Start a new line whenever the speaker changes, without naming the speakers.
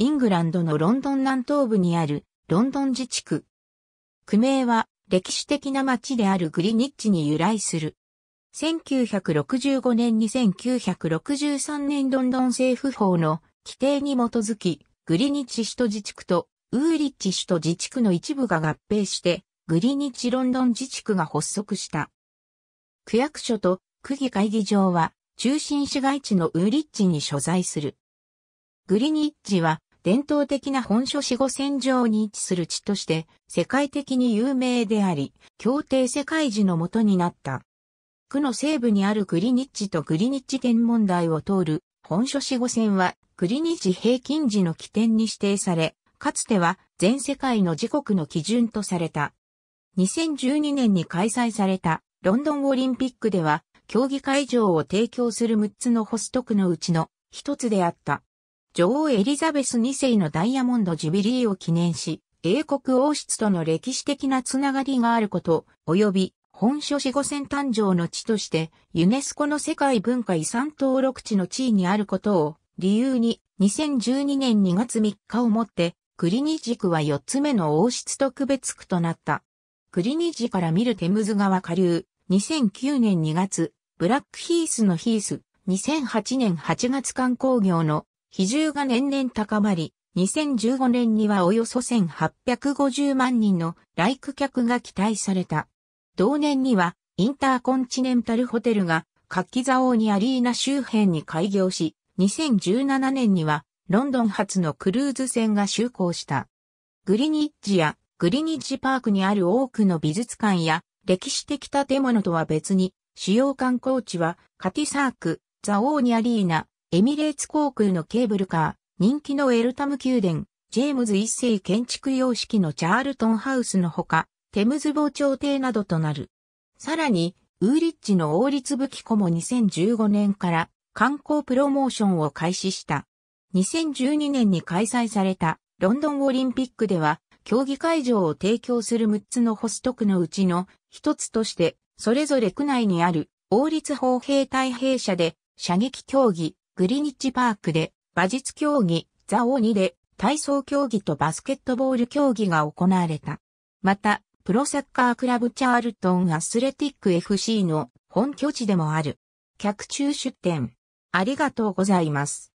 イングランドのロンドン南東部にあるロンドン自治区。区名は歴史的な町であるグリニッチに由来する。1965年2 9 6 3年ロンドン政府法の規定に基づき、グリニッチ首都自治区とウーリッチ首都自治区の一部が合併して、グリニッチロンドン自治区が発足した。区役所と区議会議場は中心市街地のウーリッチに所在する。グリニッチは伝統的な本書死後線上に位置する地として世界的に有名であり、協定世界時のもとになった。区の西部にあるグリニッジとグリニッジ天文台を通る本書死後線はグリニッジ平均時の起点に指定され、かつては全世界の時刻の基準とされた。2012年に開催されたロンドンオリンピックでは競技会場を提供する6つのホスト区のうちの一つであった。女王エリザベス2世のダイヤモンドジュビリーを記念し、英国王室との歴史的なつながりがあること、及び本書死後戦誕生の地として、ユネスコの世界文化遺産登録地の地位にあることを理由に、2012年2月3日をもって、クリニジクは4つ目の王室特別区となった。クリニジから見るテムズ川下流、2009年2月、ブラックヒースのヒース、2008年8月観光業の比重が年々高まり、2015年にはおよそ1850万人の来区客が期待された。同年にはインターコンチネンタルホテルが活気座王にアリーナ周辺に開業し、2017年にはロンドン発のクルーズ船が就航した。グリニッジやグリニッジパークにある多くの美術館や歴史的建物とは別に主要観光地はカティサーク、ザ・オーニアリーナ、エミレーツ航空のケーブルカー、人気のエルタム宮殿、ジェームズ一世建築様式のチャールトンハウスのほか、テムズ傍聴堤などとなる。さらに、ウーリッチの王立武器庫も2015年から観光プロモーションを開始した。2012年に開催されたロンドンオリンピックでは、競技会場を提供する6つのホスト区のうちの1つとして、それぞれ区内にある王立砲兵隊兵舎で射撃競技、グリニッジパークで、馬術競技、ザオニで、体操競技とバスケットボール競技が行われた。また、プロサッカークラブチャールトンアスレティック FC の本拠地でもある。客中出店。ありがとうございます。